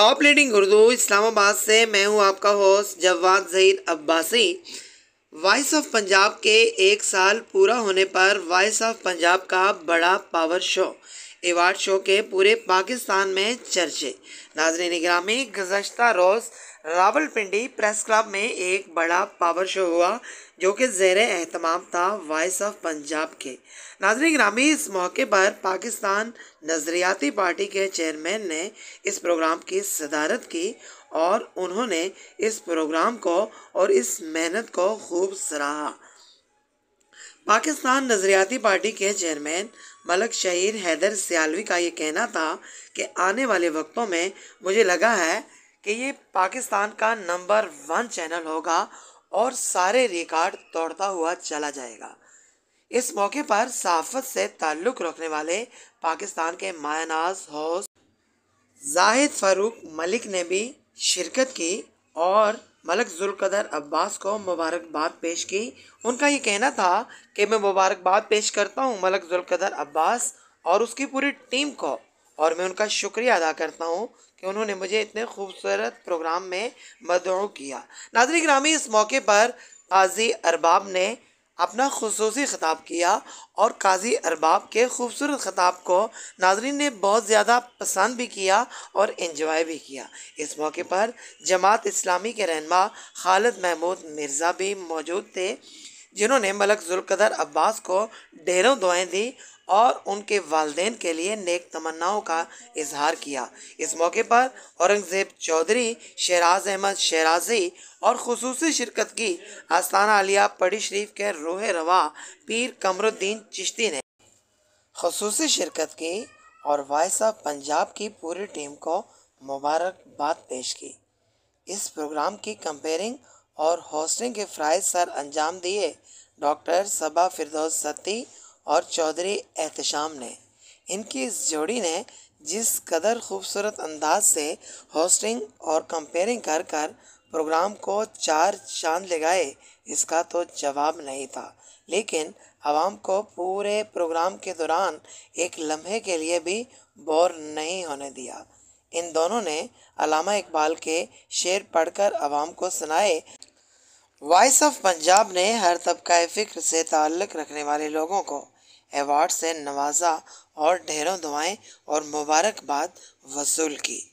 top leading Urdu Islamabad से मैं हूं आपका host Jawad Zahid Abbasi voice of Punjab के एक साल पूरा होने पर वॉइस ऑफ पंजाब का बड़ा पावर शो एवार्ड शो के पूरे पाकिस्तान में चर्चे नाजरीन ग्रामी गुजशत रोज़ रावलपिंडी प्रेस क्लब में एक बड़ा पावर शो हुआ जो कि जेर अहतमाम था वॉइस ऑफ पंजाब के नाजर ग्रामी इस मौके पर पाकिस्तान नजरियाती पार्टी के चेयरमैन ने इस प्रोग्राम की सदारत की और उन्होंने इस प्रोग्राम को और इस मेहनत को खूब सराहा पाकिस्तान नजरियाती पार्टी के चेयरमैन मलक शहीर हैदर सियालवी का ये कहना था कि आने वाले वक्तों में मुझे लगा है कि ये पाकिस्तान का नंबर वन चैनल होगा और सारे रिकॉर्ड तोड़ता हुआ चला जाएगा इस मौके पर सहाफत से ताल्लुक़ रखने वाले पाकिस्तान के मायानाज होस्ट जाहिद फारूक मलिक ने भी शिरकत की और मलक जुल्कदर अब्बास को मुबारकबाद पेश की उनका ये कहना था कि मैं मुबारकबाद पेश करता हूँ मलक जुल्कदर अब्बास और उसकी पूरी टीम को और मैं उनका शुक्रिया अदा करता हूँ कि उन्होंने मुझे इतने खूबसूरत प्रोग्राम में मदऊ किया नादरी ग्रामी इस मौके पर काजी अरबाब ने अपना खसूस ख़ताब किया और काजी अरबाब के खूबसूरत ख़ताब को नाजरीन ने बहुत ज़्यादा पसंद भी किया और इन्जॉय भी किया इस मौके पर जमात इस्लामी के रहनमा खालद महमूद मिर्ज़ा भी मौजूद थे जिन्होंने मलक जुल्कदर अब्बास को ढेरों दुआएं दी और उनके वालदेन के लिए नेक तमन्नाओं का इजहार किया इस मौके पर औरंगज़ेब चौधरी शहराज अहमद शहराजी और खसूस शिरकत की आस्ताना आलिया पड़ी शरीफ के रोहे रवा पीर कमरुद्दीन चिश्ती ने खसूस शिरकत की और ऑफ पंजाब की पूरी टीम को मुबारकबाद पेश की इस प्रोग्राम की कंपेयरिंग और हॉस्टिंग के फ्राइज सर अंजाम दिए डॉक्टर सबा फिरदौस सत्ती और चौधरी एहतशाम ने इनकी इस जोड़ी ने जिस कदर खूबसूरत अंदाज से हॉस्टिंग और कंपेयरिंग कर कर प्रोग्राम को चार चांद लगाए इसका तो जवाब नहीं था लेकिन आवाम को पूरे प्रोग्राम के दौरान एक लम्हे के लिए भी बोर नहीं होने दिया इन दोनों ने अलामा इकबाल के शेर पढ़कर आवाम को सुनाए वॉइस ऑफ पंजाब ने हर तबका फ़िक्र से ताल्लक़ रखने वाले लोगों को अवार्ड से नवाजा और ढेरों दुआएं और मुबारकबाद वसूल की